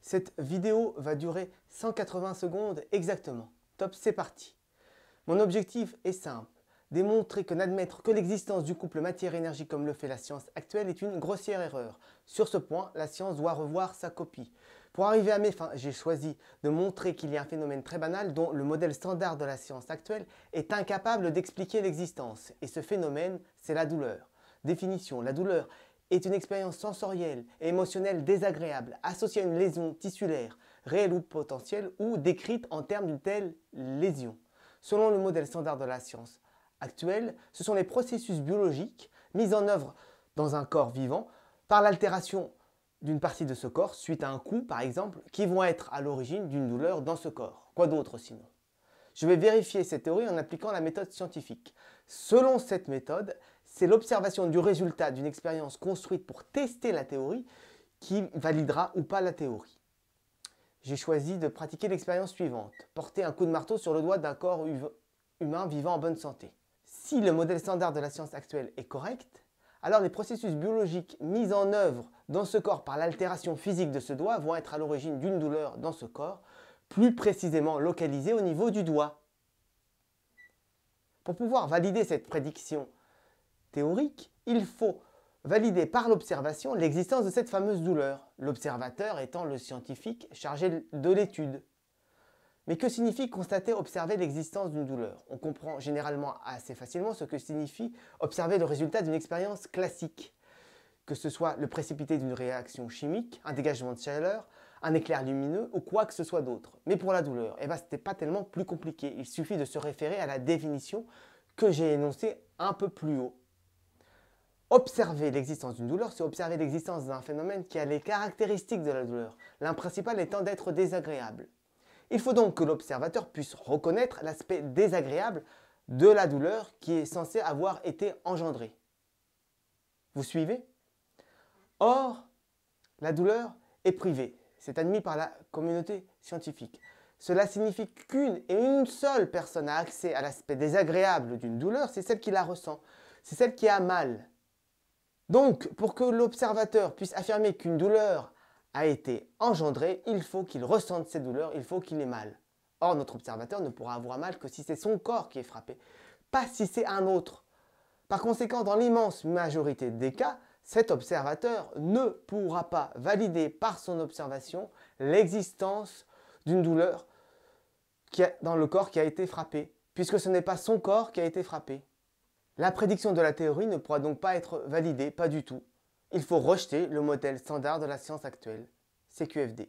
Cette vidéo va durer 180 secondes exactement. Top, c'est parti. Mon objectif est simple démontrer que n'admettre que l'existence du couple matière-énergie comme le fait la science actuelle est une grossière erreur. Sur ce point, la science doit revoir sa copie. Pour arriver à mes fins, j'ai choisi de montrer qu'il y a un phénomène très banal dont le modèle standard de la science actuelle est incapable d'expliquer l'existence. Et ce phénomène, c'est la douleur. Définition, la douleur est une expérience sensorielle et émotionnelle désagréable associée à une lésion tissulaire, réelle ou potentielle, ou décrite en termes d'une telle lésion. Selon le modèle standard de la science actuelle, ce sont les processus biologiques mis en œuvre dans un corps vivant par l'altération d'une partie de ce corps suite à un coup par exemple qui vont être à l'origine d'une douleur dans ce corps. Quoi d'autre sinon Je vais vérifier cette théorie en appliquant la méthode scientifique. Selon cette méthode, c'est l'observation du résultat d'une expérience construite pour tester la théorie qui validera ou pas la théorie. J'ai choisi de pratiquer l'expérience suivante, porter un coup de marteau sur le doigt d'un corps humain vivant en bonne santé. Si le modèle standard de la science actuelle est correct, alors les processus biologiques mis en œuvre dans ce corps par l'altération physique de ce doigt vont être à l'origine d'une douleur dans ce corps, plus précisément localisée au niveau du doigt. Pour pouvoir valider cette prédiction théorique, il faut valider par l'observation l'existence de cette fameuse douleur, l'observateur étant le scientifique chargé de l'étude. Mais que signifie constater, observer l'existence d'une douleur On comprend généralement assez facilement ce que signifie observer le résultat d'une expérience classique, que ce soit le précipité d'une réaction chimique, un dégagement de chaleur, un éclair lumineux ou quoi que ce soit d'autre. Mais pour la douleur, eh ben, ce n'était pas tellement plus compliqué, il suffit de se référer à la définition que j'ai énoncée un peu plus haut. Observer l'existence d'une douleur, c'est observer l'existence d'un phénomène qui a les caractéristiques de la douleur, l'un principal étant d'être désagréable. Il faut donc que l'observateur puisse reconnaître l'aspect désagréable de la douleur qui est censée avoir été engendrée. Vous suivez Or, la douleur est privée, c'est admis par la communauté scientifique. Cela signifie qu'une et une seule personne a accès à l'aspect désagréable d'une douleur, c'est celle qui la ressent, c'est celle qui a mal. Donc, pour que l'observateur puisse affirmer qu'une douleur a été engendrée, il faut qu'il ressente cette douleur, il faut qu'il ait mal. Or, notre observateur ne pourra avoir mal que si c'est son corps qui est frappé, pas si c'est un autre. Par conséquent, dans l'immense majorité des cas, cet observateur ne pourra pas valider par son observation l'existence d'une douleur qui dans le corps qui a été frappé, puisque ce n'est pas son corps qui a été frappé. La prédiction de la théorie ne pourra donc pas être validée, pas du tout. Il faut rejeter le modèle standard de la science actuelle, CQFD.